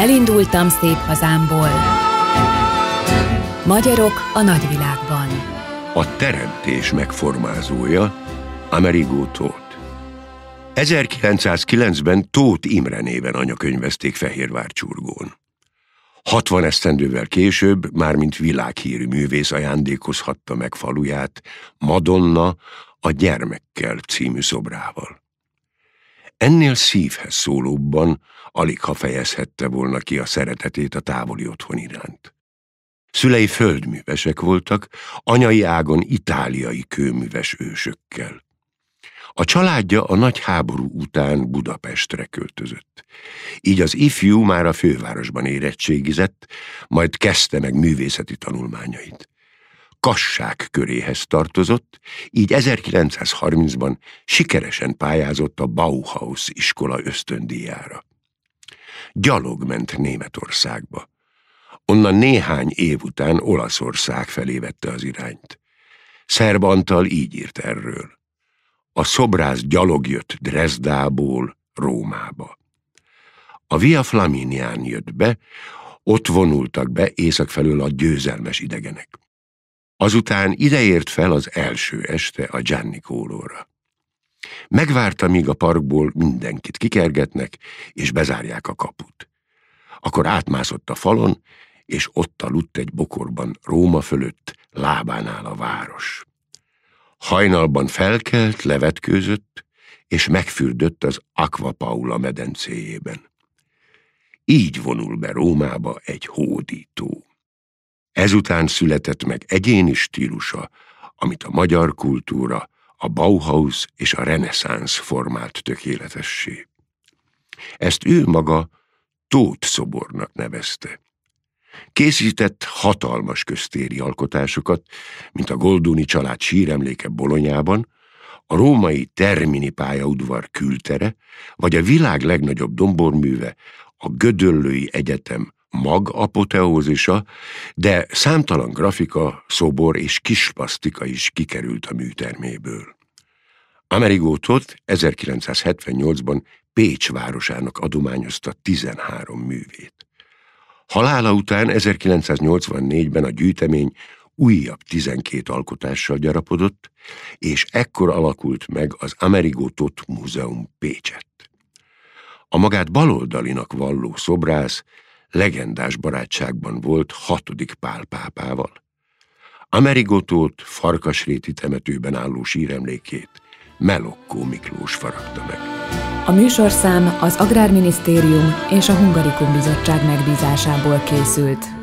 Elindultam szép hazámból. Magyarok a nagyvilágban. A teremtés megformázója Amerigo Tóth. 1909-ben Tóth Imre néven anyakönyvezték Fehérvár csurgón. 60 esztendővel később, már mint világhírű művész ajándékozhatta meg faluját Madonna a gyermekkel című szobrával. Ennél szívhez szólóbban alig ha fejezhette volna ki a szeretetét a távoli otthon iránt. Szülei földművesek voltak, anyai ágon itáliai kőműves ősökkel. A családja a nagy háború után Budapestre költözött. Így az ifjú már a fővárosban érettségizett, majd kezdte meg művészeti tanulmányait kassák köréhez tartozott, így 1930-ban sikeresen pályázott a Bauhaus iskola ösztöndíjára. Gyalog ment Németországba. Onnan néhány év után Olaszország felé vette az irányt. Szerbantal így írt erről. A szobrász gyalog jött Dresdából Rómába. A Via Flaminián jött be, ott vonultak be észak felől a győzelmes idegenek. Azután ideért fel az első este a Gianni kólóra. Megvárta, míg a parkból mindenkit kikergetnek, és bezárják a kaput. Akkor átmászott a falon, és ott aludt egy bokorban Róma fölött, lábánál a város. Hajnalban felkelt, levetkőzött, és megfürdött az Aqua Paula medencéjében. Így vonul be Rómába egy hódító. Ezután született meg egyéni stílusa, amit a magyar kultúra, a Bauhaus és a reneszánsz formált tökéletessé. Ezt ő maga Tóth szobornak nevezte. Készített hatalmas köztéri alkotásokat, mint a Golduni család síremléke Bolonyában, a római Termini pályaudvar kültere, vagy a világ legnagyobb domborműve, a Gödöllői Egyetem mag apoteózisa, de számtalan grafika, szobor és kispasztika is kikerült a műterméből. Amerigo-tot 1978-ban Pécs városának adományozta 13 művét. Halála után 1984-ben a gyűjtemény újabb 12 alkotással gyarapodott, és ekkor alakult meg az Amerigo-tot Múzeum Pécset. A magát baloldalinak valló szobrász legendás barátságban volt hatodik Pál pápával. Amerigotót Farkasréti temetőben álló síremlékét Melokkó Miklós faragta meg. A műsorszám az Agrárminisztérium és a Hungarikum Bizottság megbízásából készült.